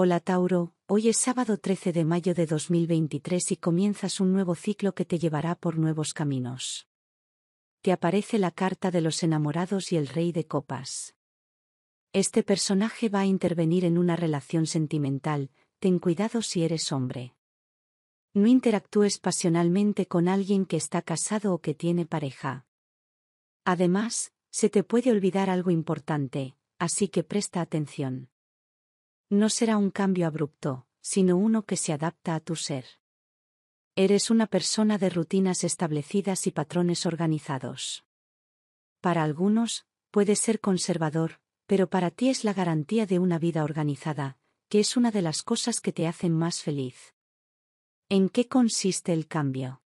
Hola Tauro, hoy es sábado 13 de mayo de 2023 y comienzas un nuevo ciclo que te llevará por nuevos caminos. Te aparece la carta de los enamorados y el rey de copas. Este personaje va a intervenir en una relación sentimental, ten cuidado si eres hombre. No interactúes pasionalmente con alguien que está casado o que tiene pareja. Además, se te puede olvidar algo importante, así que presta atención. No será un cambio abrupto, sino uno que se adapta a tu ser. Eres una persona de rutinas establecidas y patrones organizados. Para algunos, puede ser conservador, pero para ti es la garantía de una vida organizada, que es una de las cosas que te hacen más feliz. ¿En qué consiste el cambio?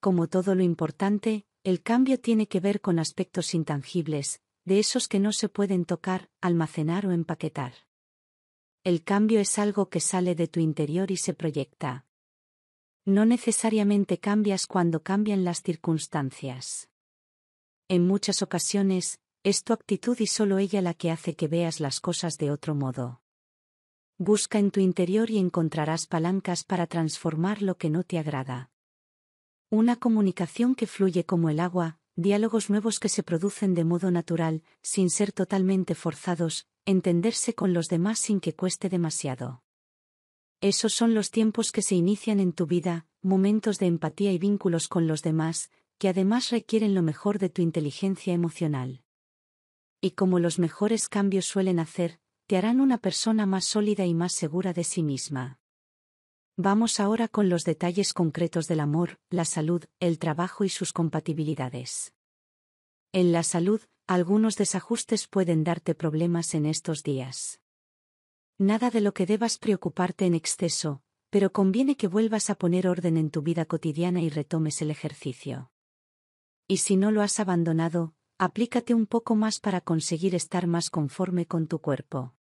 Como todo lo importante, el cambio tiene que ver con aspectos intangibles, de esos que no se pueden tocar, almacenar o empaquetar. El cambio es algo que sale de tu interior y se proyecta. No necesariamente cambias cuando cambian las circunstancias. En muchas ocasiones, es tu actitud y solo ella la que hace que veas las cosas de otro modo. Busca en tu interior y encontrarás palancas para transformar lo que no te agrada. Una comunicación que fluye como el agua, diálogos nuevos que se producen de modo natural, sin ser totalmente forzados, entenderse con los demás sin que cueste demasiado. Esos son los tiempos que se inician en tu vida, momentos de empatía y vínculos con los demás, que además requieren lo mejor de tu inteligencia emocional. Y como los mejores cambios suelen hacer, te harán una persona más sólida y más segura de sí misma. Vamos ahora con los detalles concretos del amor, la salud, el trabajo y sus compatibilidades. En la salud, algunos desajustes pueden darte problemas en estos días. Nada de lo que debas preocuparte en exceso, pero conviene que vuelvas a poner orden en tu vida cotidiana y retomes el ejercicio. Y si no lo has abandonado, aplícate un poco más para conseguir estar más conforme con tu cuerpo.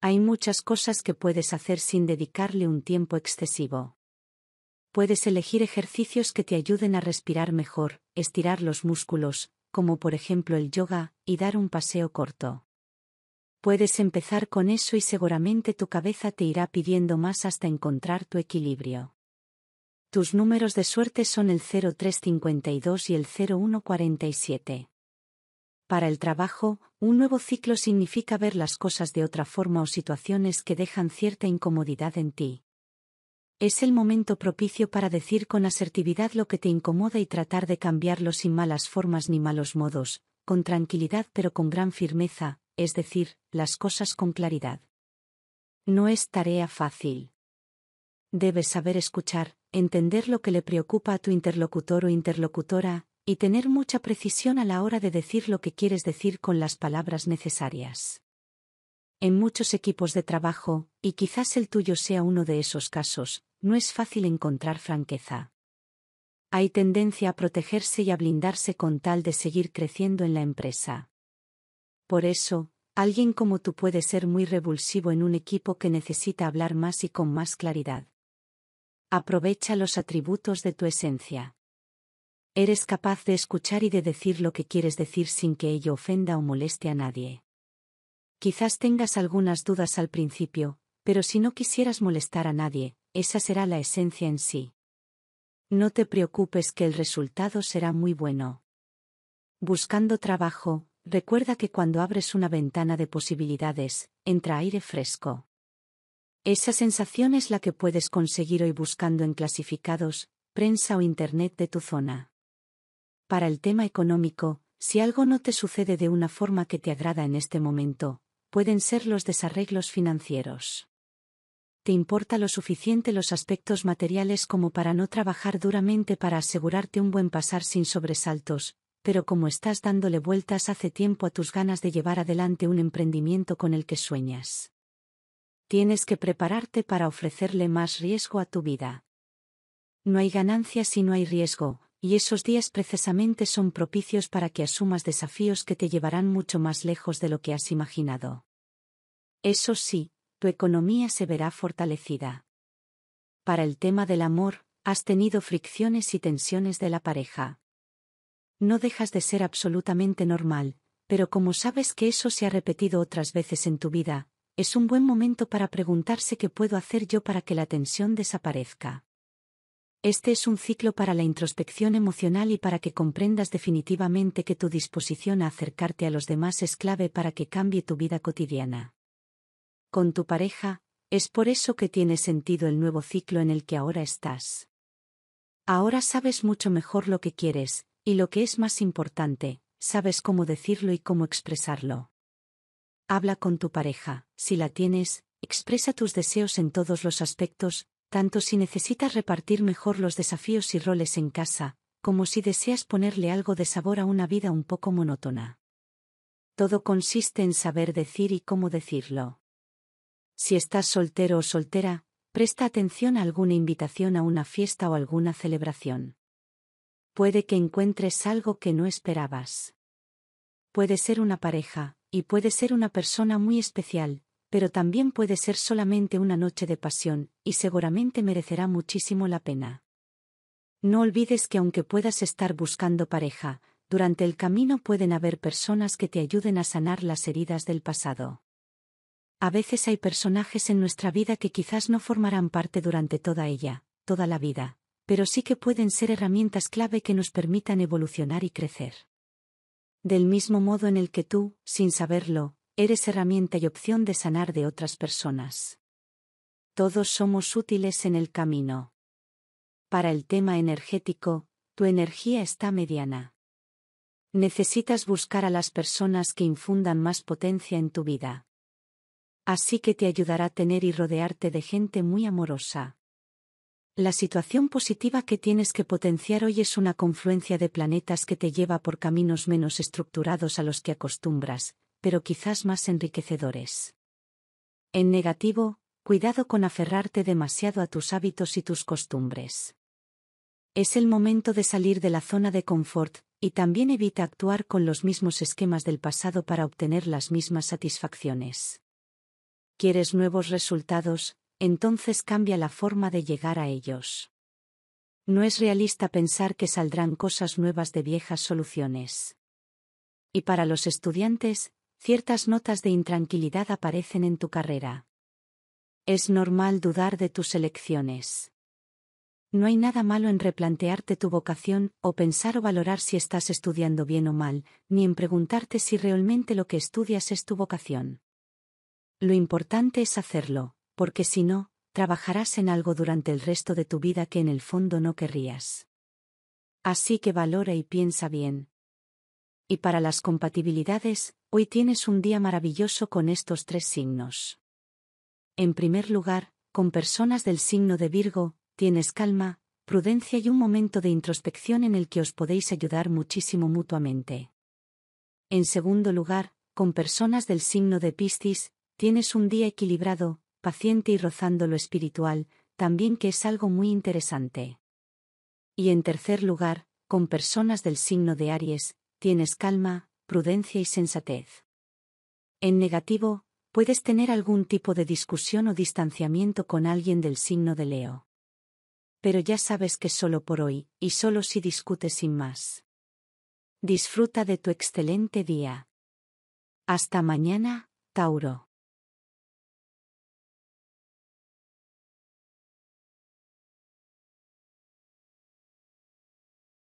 Hay muchas cosas que puedes hacer sin dedicarle un tiempo excesivo puedes elegir ejercicios que te ayuden a respirar mejor, estirar los músculos, como por ejemplo el yoga, y dar un paseo corto. Puedes empezar con eso y seguramente tu cabeza te irá pidiendo más hasta encontrar tu equilibrio. Tus números de suerte son el 0352 y el 0147. Para el trabajo, un nuevo ciclo significa ver las cosas de otra forma o situaciones que dejan cierta incomodidad en ti. Es el momento propicio para decir con asertividad lo que te incomoda y tratar de cambiarlo sin malas formas ni malos modos, con tranquilidad pero con gran firmeza, es decir, las cosas con claridad. No es tarea fácil. Debes saber escuchar, entender lo que le preocupa a tu interlocutor o interlocutora, y tener mucha precisión a la hora de decir lo que quieres decir con las palabras necesarias. En muchos equipos de trabajo, y quizás el tuyo sea uno de esos casos, no es fácil encontrar franqueza. Hay tendencia a protegerse y a blindarse con tal de seguir creciendo en la empresa. Por eso, alguien como tú puede ser muy revulsivo en un equipo que necesita hablar más y con más claridad. Aprovecha los atributos de tu esencia. Eres capaz de escuchar y de decir lo que quieres decir sin que ello ofenda o moleste a nadie. Quizás tengas algunas dudas al principio, pero si no quisieras molestar a nadie, esa será la esencia en sí. No te preocupes que el resultado será muy bueno. Buscando trabajo, recuerda que cuando abres una ventana de posibilidades, entra aire fresco. Esa sensación es la que puedes conseguir hoy buscando en clasificados, prensa o internet de tu zona. Para el tema económico, si algo no te sucede de una forma que te agrada en este momento, pueden ser los desarreglos financieros te importa lo suficiente los aspectos materiales como para no trabajar duramente para asegurarte un buen pasar sin sobresaltos, pero como estás dándole vueltas hace tiempo a tus ganas de llevar adelante un emprendimiento con el que sueñas. Tienes que prepararte para ofrecerle más riesgo a tu vida. No hay ganancia si no hay riesgo, y esos días precisamente son propicios para que asumas desafíos que te llevarán mucho más lejos de lo que has imaginado. Eso sí, tu economía se verá fortalecida. Para el tema del amor, has tenido fricciones y tensiones de la pareja. No dejas de ser absolutamente normal, pero como sabes que eso se ha repetido otras veces en tu vida, es un buen momento para preguntarse qué puedo hacer yo para que la tensión desaparezca. Este es un ciclo para la introspección emocional y para que comprendas definitivamente que tu disposición a acercarte a los demás es clave para que cambie tu vida cotidiana con tu pareja, es por eso que tiene sentido el nuevo ciclo en el que ahora estás. Ahora sabes mucho mejor lo que quieres, y lo que es más importante, sabes cómo decirlo y cómo expresarlo. Habla con tu pareja, si la tienes, expresa tus deseos en todos los aspectos, tanto si necesitas repartir mejor los desafíos y roles en casa, como si deseas ponerle algo de sabor a una vida un poco monótona. Todo consiste en saber decir y cómo decirlo. Si estás soltero o soltera, presta atención a alguna invitación a una fiesta o alguna celebración. Puede que encuentres algo que no esperabas. Puede ser una pareja, y puede ser una persona muy especial, pero también puede ser solamente una noche de pasión, y seguramente merecerá muchísimo la pena. No olvides que aunque puedas estar buscando pareja, durante el camino pueden haber personas que te ayuden a sanar las heridas del pasado. A veces hay personajes en nuestra vida que quizás no formarán parte durante toda ella, toda la vida, pero sí que pueden ser herramientas clave que nos permitan evolucionar y crecer. Del mismo modo en el que tú, sin saberlo, eres herramienta y opción de sanar de otras personas. Todos somos útiles en el camino. Para el tema energético, tu energía está mediana. Necesitas buscar a las personas que infundan más potencia en tu vida así que te ayudará a tener y rodearte de gente muy amorosa. La situación positiva que tienes que potenciar hoy es una confluencia de planetas que te lleva por caminos menos estructurados a los que acostumbras, pero quizás más enriquecedores. En negativo, cuidado con aferrarte demasiado a tus hábitos y tus costumbres. Es el momento de salir de la zona de confort, y también evita actuar con los mismos esquemas del pasado para obtener las mismas satisfacciones. ¿Quieres nuevos resultados? Entonces cambia la forma de llegar a ellos. No es realista pensar que saldrán cosas nuevas de viejas soluciones. Y para los estudiantes, ciertas notas de intranquilidad aparecen en tu carrera. Es normal dudar de tus elecciones. No hay nada malo en replantearte tu vocación, o pensar o valorar si estás estudiando bien o mal, ni en preguntarte si realmente lo que estudias es tu vocación. Lo importante es hacerlo, porque si no, trabajarás en algo durante el resto de tu vida que en el fondo no querrías. Así que valora y piensa bien. Y para las compatibilidades, hoy tienes un día maravilloso con estos tres signos. En primer lugar, con personas del signo de Virgo, tienes calma, prudencia y un momento de introspección en el que os podéis ayudar muchísimo mutuamente. En segundo lugar, con personas del signo de Piscis, Tienes un día equilibrado, paciente y rozando lo espiritual, también que es algo muy interesante. Y en tercer lugar, con personas del signo de Aries, tienes calma, prudencia y sensatez. En negativo, puedes tener algún tipo de discusión o distanciamiento con alguien del signo de Leo. Pero ya sabes que solo por hoy, y solo si discutes sin más. Disfruta de tu excelente día. Hasta mañana, Tauro.